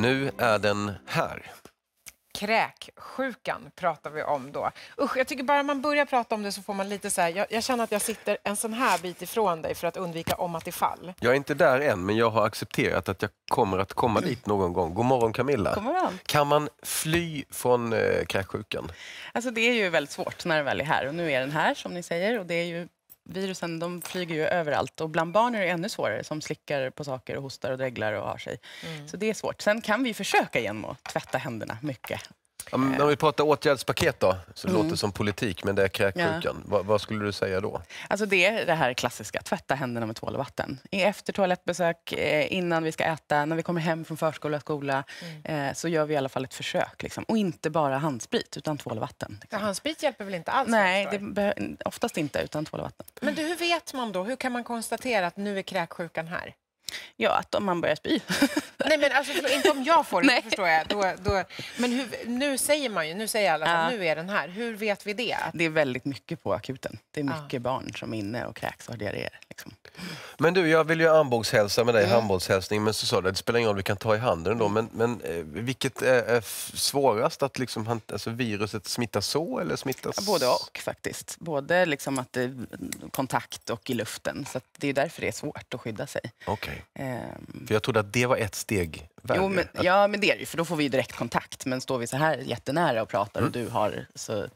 Nu är den här. Kräksjukan pratar vi om då. Usch, jag tycker bara man börjar prata om det så får man lite så här, jag, jag känner att jag sitter en sån här bit ifrån dig för att undvika om att ifall. Jag är inte där än, men jag har accepterat att jag kommer att komma mm. dit någon gång. God morgon Camilla. God morgon. Kan man fly från eh, kräksjukan? Alltså det är ju väldigt svårt när den väl är här och nu är den här som ni säger och det är ju virusen de flyger ju överallt och bland barn är det ännu svårare som slickar på saker och hostar och dreglar och har sig. Mm. Så det är svårt. Sen kan vi försöka genom att tvätta händerna mycket om, om vi pratar åtgärdspaket då, så det mm. låter som politik, men det är kräksjukan. Ja. Vad, skulle du säga då? Alltså det är det här klassiska, tvätta händerna med tvål och vatten. Efter toalettbesök, eh, innan vi ska äta, när vi kommer hem från förskola och skola, mm. Eh, så gör vi i alla fall ett försök. Liksom. Och inte bara handsprit, utan tvål och vatten. Liksom. handsprit hjälper väl inte alls? Nej, det oftast inte, utan tvål och vatten. Men du, hur vet man då? Hur kan man konstatera att nu är kräksjukan här? Ja, att om man börjar spy. Nej, men alltså, inte om jag får det, förstår jag. Då, då, men hur, nu säger man ju, nu säger alla att ja. nu är den här. Hur vet vi det? Det är väldigt mycket på akuten. Det är mycket ja. barn som är inne och kräks och diarréer. Liksom. Men du, jag vill ju armbågshälsa med dig, mm. handbollshälsning, men så sa du det spelar ingen roll, vi kan ta i handen då. Men, men eh, vilket är svårast, att liksom, alltså, viruset smittar så eller smittas... Ja, både och faktiskt. Både liksom att det kontakt och i luften. Så det är därför det är svårt att skydda sig. Okay. Ehm. För jag trodde att det var ett steg värre. Jo, men, att... Ja, men det är det för då får vi direkt kontakt. Men står vi så här jättenära och pratar mm. och du har... så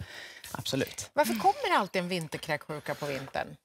Absolut. Varför kommer alltid en vinterkräksjuka på vintern?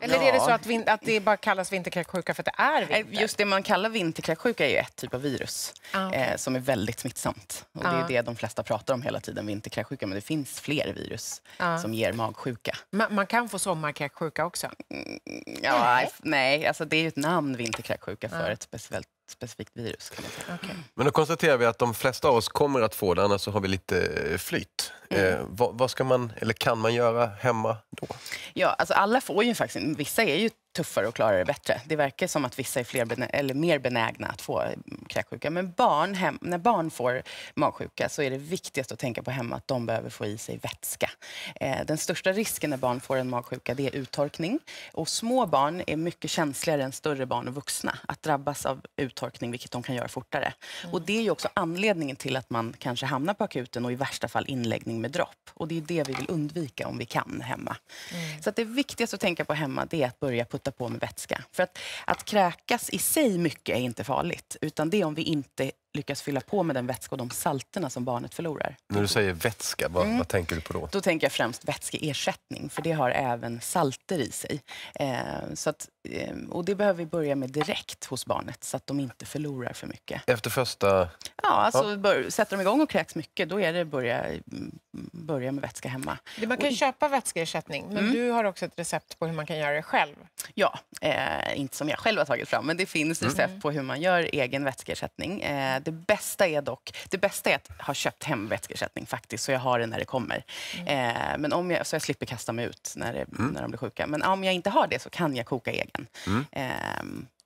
Eller är det så att, vin- att det bara kallas vinterkräksjuka för att det är vinter? Just det man kallar vinterkräksjuka är ju ett typ av virus ah, eh, som är väldigt smittsamt. Och ah. Det är ah. det de flesta pratar om hela tiden, vinterkräksjuka. Men det finns fler virus ah. som ger magsjuka. Man, man kan få sommarkräksjuka också? Mm, ja, mm. nej, alltså det är ju ett namn, vinterkräksjuka, för ah. ett speciellt specifikt virus. Okay. Mm. Men då konstaterar vi att de flesta av oss kommer att få det, annars så har vi lite eh, flyt. Eh, mm. Eh, vad, vad, ska man, eller kan man göra hemma då? Ja, alltså alla får ju faktiskt, vissa är ju tuffare och klarar det bättre. Det verkar som att vissa är fler benä eller mer benägna att få eh, kräksjuka. Men barn hem, när barn får magsjuka så är det viktigast att tänka på hemma att de behöver få i sig vätska. Eh, den största risken när barn får en magsjuka det är uttorkning. Och små barn är mycket känsligare än större barn och vuxna att drabbas av uttorkning, vilket de kan göra fortare. Mm. Och det är ju också anledningen till att man kanske hamnar på akuten och i värsta fall inläggning med dropp. Och det är det vi vill undvika om vi kan hemma. Mm. Så att det viktigaste att tänka på hemma det är att börja på spruta på med vätska. För att, att kräkas i sig mycket är inte farligt, utan det är om vi inte lyckas fylla på med den vätska och de salterna som barnet förlorar. När du säger vätska, vad, mm. vad tänker du på då? Då tänker jag främst vätskeersättning, för det har även salter i sig. Eh, så att, eh, och det behöver vi börja med direkt hos barnet, så att de inte förlorar för mycket. Efter första... Ja, alltså, ja. Bör, sätter de igång och kräks mycket, då är det börja, mm, börja med vätska hemma. Det, man kan och... köpa vätskeersättning, men mm. du har också ett recept på hur man kan göra det själv. Ja, eh, inte som jag själv har tagit fram, men det finns mm. recept på hur man gör egen vätskeersättning eh, det bästa är dock, det bästa är att ha köpt hem vätskeersättning faktiskt, så jag har det när det kommer. Mm. Eh, men om jag, så jag slipper kasta mig ut när, det, mm. när de blir sjuka. Men om jag inte har det så kan jag koka egen. Mm. Eh,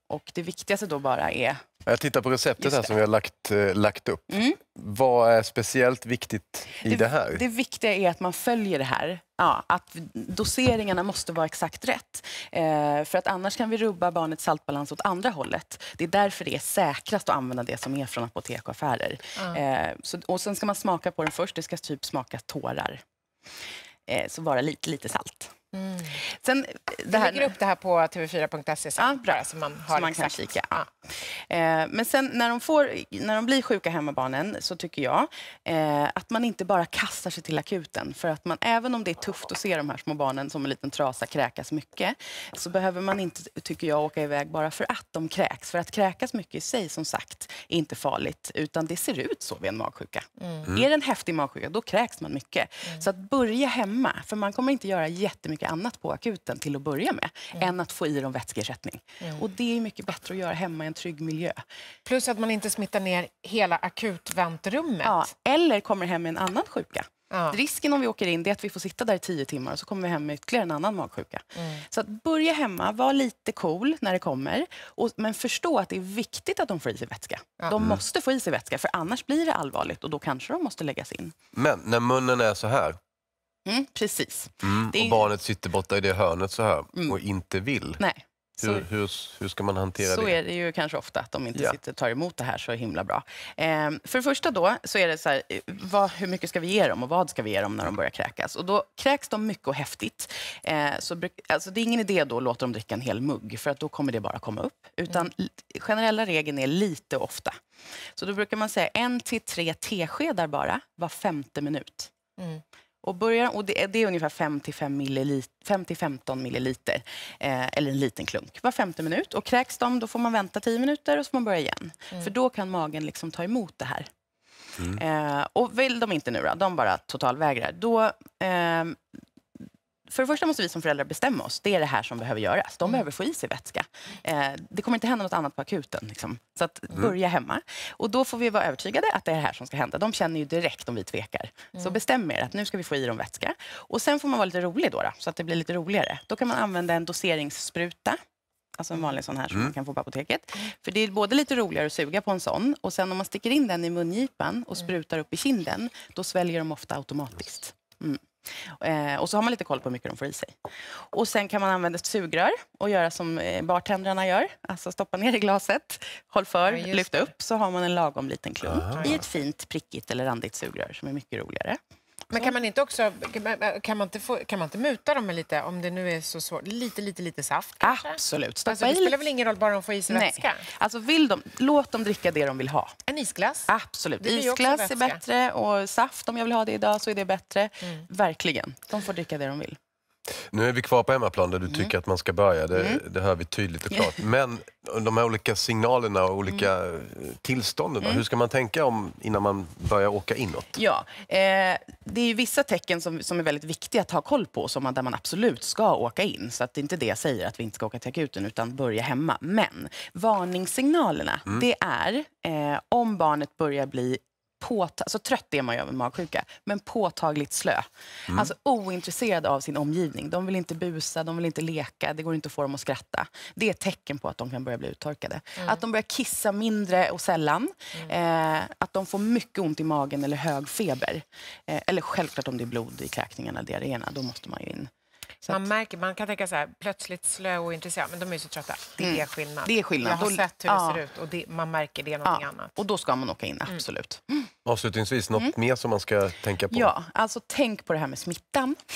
och det viktigaste då bara är... Jag tittar på receptet här som vi har lagt, eh, lagt upp. Mm. Vad är speciellt viktigt i det, det, här? Det viktiga är att man följer det här. Ja, att doseringarna måste vara exakt rätt. Eh, för att annars kan vi rubba barnets saltbalans åt andra hållet. Det är därför det är säkrast att använda det som är från apotek och affärer. Mm. Eh, så, och sen ska man smaka på den först. Det ska typ smaka tårar. Eh, så vara lite, lite salt. Mm. Sen, det här, vi lägger upp det här på tv4.se sen, ja, bara, så man har så man kika. Ja. Eh, men sen när de, får, när de blir sjuka hemma, barnen, så tycker jag eh, att man inte bara kastar sig till akuten. För att man, även om det är tufft att se de här små barnen som en liten trasa kräkas mycket, så behöver man inte, tycker jag, åka iväg bara för att de kräks. För att kräkas mycket i sig, som sagt, är inte farligt, utan det ser ut så vid en magsjuka. Mm. Är det en häftig magsjuka, då kräks man mycket. Mm. Så att börja hemma, för man kommer inte göra jättemycket mycket annat på akuten till att börja med mm. än att få i dem vätskeersättning. Mm. Och det är mycket bättre att göra hemma i en trygg miljö. Plus att man inte smittar ner hela akutväntrummet. Ja, eller kommer hem med en annan sjuka. Ja. Risken om vi åker in är att vi får sitta där i tio timmar och så kommer vi hem med ytterligare en annan magsjuka. Mm. Så att börja hemma, var lite cool när det kommer, och, men förstå att det är viktigt att de får i sig vätska. Ja. De mm. måste få i sig vätska, för annars blir det allvarligt och då kanske de måste läggas in. Men när munnen är så här, Mm, precis. Mm, och är... barnet sitter borta i det hörnet så här mm. och inte vill. Nej. Hur, hur, hur, ska man hantera så det? Så är det ju kanske ofta, att de inte ja. sitter, tar emot det här så himla bra. Eh, för det första då, så är det så här, eh, vad, hur mycket ska vi ge dem och vad ska vi ge dem när de börjar kräkas? Och då kräks de mycket och häftigt. Eh, så, alltså, det är ingen idé då att låta dem dricka en hel mugg, för att då kommer det bara komma upp. Utan mm. generella regeln är lite ofta. Så då brukar man säga en till tre teskedar bara, var femte minut. Mm. Och, börjar, och det, är, det är ungefär 5-15 milliliter, milliliter eh, eller en liten klunk, var femte minut. Och kräks de, då får man vänta 10 minuter och så får man börja igen. Mm. För då kan magen liksom ta emot det här. Mm. Eh, och vill de inte nu då, de bara totalvägrar, då eh, för det första måste vi som föräldrar bestämma oss. Det är det här som behöver göras. De mm. behöver få i sig vätska. Eh, det kommer inte hända något annat på akuten. Liksom. Så att mm. börja hemma. Och då får vi vara övertygade att det är det här som ska hända. De känner ju direkt om vi tvekar. Mm. Så bestäm er att nu ska vi få i dem vätska. Och sen får man vara lite rolig då, då så att det blir lite roligare. Då kan man använda en doseringsspruta. Alltså en vanlig sån här som mm. man kan få på apoteket. Mm. För det är både lite roligare att suga på en sån och sen om man sticker in den i mungipan och mm. sprutar upp i kinden, då sväljer de ofta automatiskt. Eh, och så har man lite koll på hur mycket de får i sig. Och sen kan man använda ett sugrör och göra som eh, bartendrarna gör, alltså stoppa ner i glaset, håll för, ja, lyft upp, så har man en lagom liten klump Aha. i ett fint prickigt eller randigt sugrör som är mycket roligare. Men kan man inte också, kan man inte, få, kan man inte muta dem med lite, om det nu är så svårt, lite, lite, lite saft kanske? Absolut. Stoppa alltså, det spelar väl ingen roll bara de får i sig vätska? Alltså vill de, låt dem dricka det de vill ha. En isglass? Absolut. Isglass är bättre och saft om jag vill ha det idag så är det bättre. Mm. Verkligen. De får dricka det de vill. Nu är vi kvar på hemmaplan där du mm. tycker att man ska börja. Det, mm. det hör vi tydligt och klart. Men de här olika signalerna och olika mm. tillstånden, mm. hur ska man tänka om innan man börjar åka inåt? Ja, eh, det är vissa tecken som, som är väldigt viktiga att ha koll på, som man, där man absolut ska åka in. Så att det är inte det jag säger, att vi inte ska åka till akuten, utan börja hemma. Men varningssignalerna, mm. det är eh, om barnet börjar bli påta- alltså, trött är man ju av magsjuka, men påtagligt slö. Mm. Alltså ointresserad av sin omgivning. De vill inte busa, de vill inte leka, det går inte att få dem att skratta. Det är ett tecken på att de kan börja bli uttorkade. Mm. Att de börjar kissa mindre och sällan. Mm. Eh, att de får mycket ont i magen eller hög feber. Eh, eller självklart om det är blod i kräkningarna, diarréerna, då måste man ju in. Så man, märker, man kan tänka så här, plötsligt slö och intresserad, men de är ju så trötta. Det är mm. skillnad. Det är skillnad. Jag har då, sett hur det ja. ser ut och det, man märker det är någonting ja. annat. Och då ska man åka in, mm. absolut. Mm. Avslutningsvis, något mm. mer som man ska tänka på? Ja, alltså tänk på det här med smittan.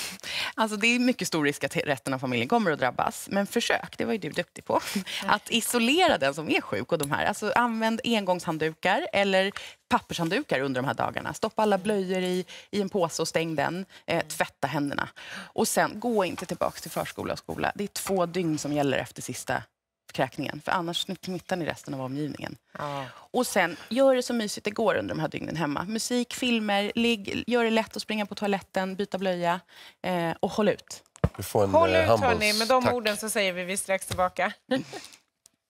Alltså det är mycket stor risk att resten av familjen kommer att drabbas. Men försök, det var ju du duktig på, att isolera den som är sjuk. och de här. Alltså använd engångshanddukar eller pappershanddukar under de här dagarna. Stoppa alla blöjor i, i en påse och stäng den. Eh, mm. tvätta händerna. Och sen, gå inte tillbaka till förskola och skola. Det är två dygn som gäller efter sista kräkningen, för annars smittar ni resten av omgivningen. Ah. Och sen, gör det så mysigt det går under de här dygnen hemma. Musik, filmer, ligg, gör det lätt att springa på toaletten, byta blöja eh, och håll ut. Du får en Håll eh, ut, hörni. Med de Tack. orden så säger vi vi strax tillbaka.